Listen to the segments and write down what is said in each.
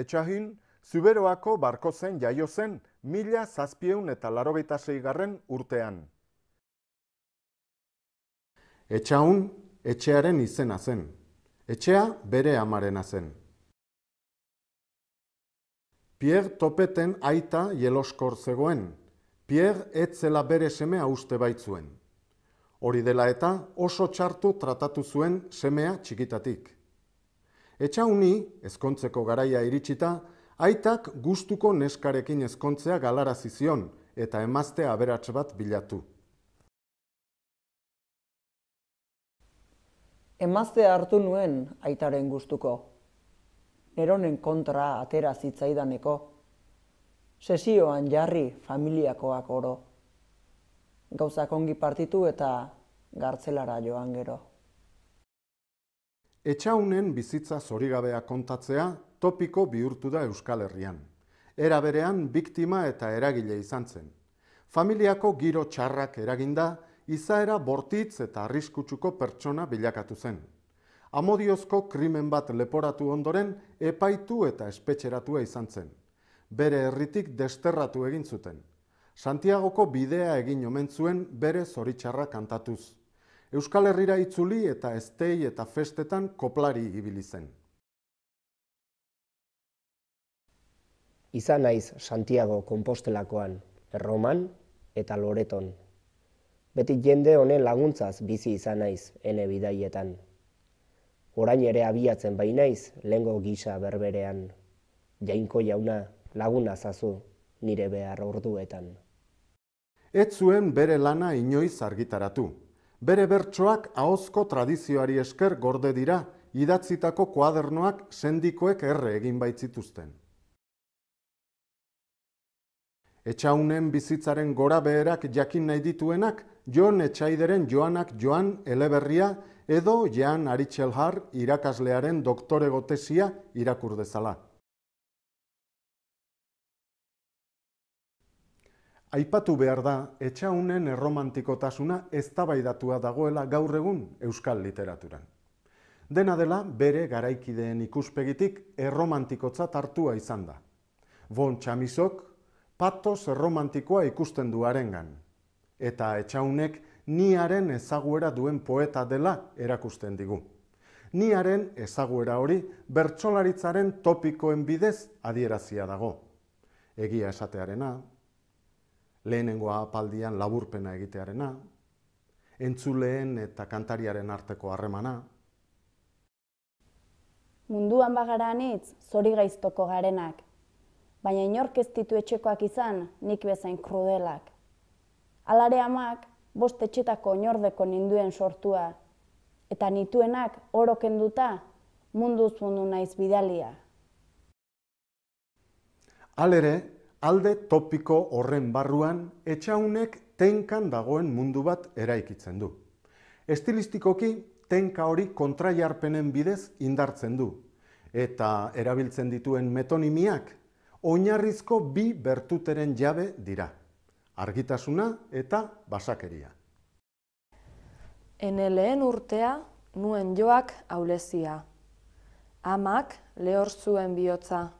Etxahin, Zuberoako barko zen jaio zen mila zazpieun eta larogeita zeigarren urtean. Etxahun, etxearen izena zen. Etxea bere amarena zen. Pierre topeten aita jeloskor zegoen. Pierre etzela bere semea uste baitzuen. Hori dela eta oso txartu tratatu zuen semea txikitatik. Etxauni, ezkontzeko garaia iritsita, aitak gustuko neskarekin ezkontzea galarazizion zion eta emazte aberats bat bilatu. Emazte hartu nuen aitaren gustuko. Neronen kontra atera zitzaidaneko. Sesioan jarri familiakoak oro. Gauzak ongi partitu eta gartzelara joan gero. Etxaunen bizitza zorigabea kontatzea topiko bihurtu da Euskal Herrian. Era berean biktima eta eragile izan zen. Familiako giro txarrak eraginda, izaera bortitz eta arriskutsuko pertsona bilakatu zen. Amodiozko krimen bat leporatu ondoren epaitu eta espetxeratua izan zen. Bere herritik desterratu egin zuten. Santiagoko bidea egin omen zuen bere zoritzarra kantatuz. Euskal Herrira itzuli eta eztei eta festetan koplari ibili zen. Izan naiz Santiago Kompostelakoan, Erroman eta Loreton. Beti jende honen laguntzaz bizi izan naiz ene bidaietan. Orain ere abiatzen bai naiz lengo gisa berberean. Jainko jauna laguna zazu nire behar orduetan. Ez zuen bere lana inoiz argitaratu, bere bertsoak ahozko tradizioari esker gorde dira, idatzitako kuadernoak sendikoek erre egin baitzituzten. Etxaunen bizitzaren gora beherak jakin nahi dituenak, Jon Etxaideren Joanak Joan Eleberria edo Jean Arichelhar irakaslearen doktore gotesia irakurdezala. Aipatu behar da, etxaunen erromantikotasuna eztabaidatua dagoela gaur egun euskal literaturan. Dena dela, bere garaikideen ikuspegitik erromantikotzat hartua izan da. Bon Chamisok, patos erromantikoa ikusten gan, Eta etxaunek niaren ezaguera duen poeta dela erakusten digu. Niaren ezaguera hori bertsolaritzaren topikoen bidez adierazia dago. Egia esatearena, lehenengo apaldian laburpena egitearena, entzuleen eta kantariaren arteko harremana. Munduan bagaranitz zori gaiztoko garenak, baina inork ez ditu etxekoak izan nik bezain krudelak. Alare amak, bost etxetako inordeko ninduen sortua, eta nituenak orokenduta munduz mundu naiz bidalia. Alere, alde topiko horren barruan etxaunek tenkan dagoen mundu bat eraikitzen du. Estilistikoki tenka hori kontraiarpenen bidez indartzen du eta erabiltzen dituen metonimiak oinarrizko bi bertuteren jabe dira. Argitasuna eta basakeria. En urtea nuen joak aulezia. Amak lehor zuen bihotza,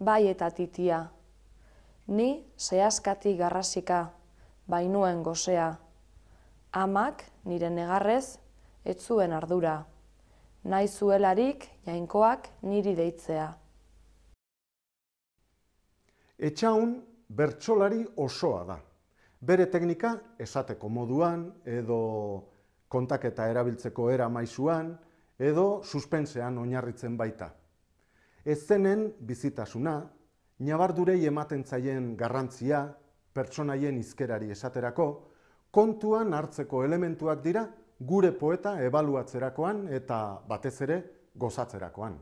bai eta titia. Ni zehazkati garrasika, bainuen gozea. Amak nire negarrez, etzuen ardura. Nahi zuelarik jainkoak niri deitzea. Etxaun bertsolari osoa da. Bere teknika esateko moduan edo kontaketa erabiltzeko era maisuan edo suspensean oinarritzen baita. Ezenen bizitasuna, nabardurei ematen zaien garrantzia, pertsonaien izkerari esaterako, kontuan hartzeko elementuak dira gure poeta ebaluatzerakoan eta batez ere gozatzerakoan.